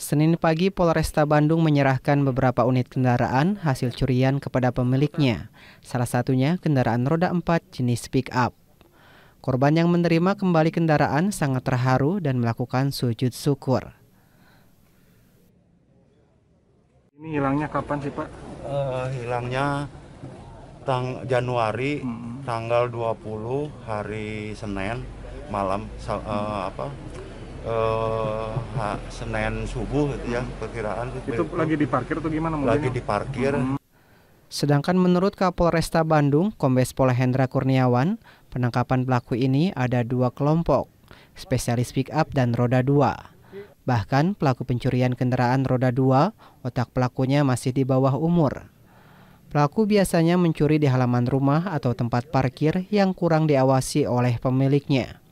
Senin pagi, Polresta Bandung menyerahkan beberapa unit kendaraan hasil curian kepada pemiliknya. Salah satunya kendaraan roda 4 jenis pick up. Korban yang menerima kembali kendaraan sangat terharu dan melakukan sujud syukur. Ini hilangnya kapan sih Pak? Uh, hilangnya tang Januari hmm. tanggal 20 hari Senin malam hmm. uh, apa uh, Senin subuh gitu ya perkiraan itu Itu lagi diparkir atau gimana mungkin lagi diparkir hmm. Sedangkan menurut Kapolresta Bandung, Kombes Pol Hendra Kurniawan, penangkapan pelaku ini ada dua kelompok, spesialis pick up dan roda dua. Bahkan pelaku pencurian kendaraan roda dua, otak pelakunya masih di bawah umur. Pelaku biasanya mencuri di halaman rumah atau tempat parkir yang kurang diawasi oleh pemiliknya.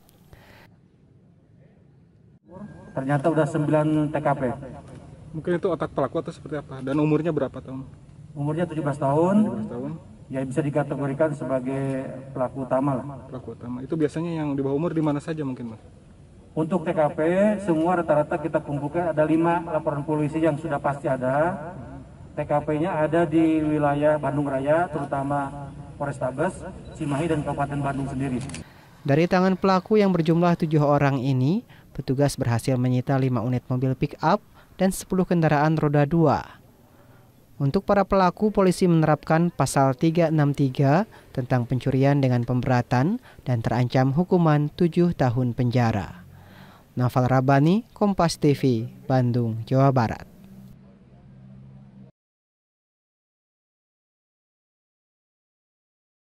Ternyata udah 9 TKP. Mungkin itu otak pelaku atau seperti apa? Dan umurnya berapa tahun? Umurnya 17 tahun. 17 tahun. Ya bisa dikategorikan sebagai pelaku utama lah. Pelaku utama. Itu biasanya yang di bawah umur di mana saja mungkin, Mas? Untuk TKP semua rata-rata kita kumpulkan ada lima laporan polisi yang sudah pasti ada. TKP-nya ada di wilayah Bandung Raya, terutama Polrestabes, Cimahi dan Kabupaten Bandung sendiri. Dari tangan pelaku yang berjumlah tujuh orang ini, petugas berhasil menyita lima unit mobil pick-up dan sepuluh kendaraan roda dua. Untuk para pelaku, polisi menerapkan pasal 363 tentang pencurian dengan pemberatan dan terancam hukuman tujuh tahun penjara. Nafal Rabani, Kompas TV, Bandung, Jawa Barat.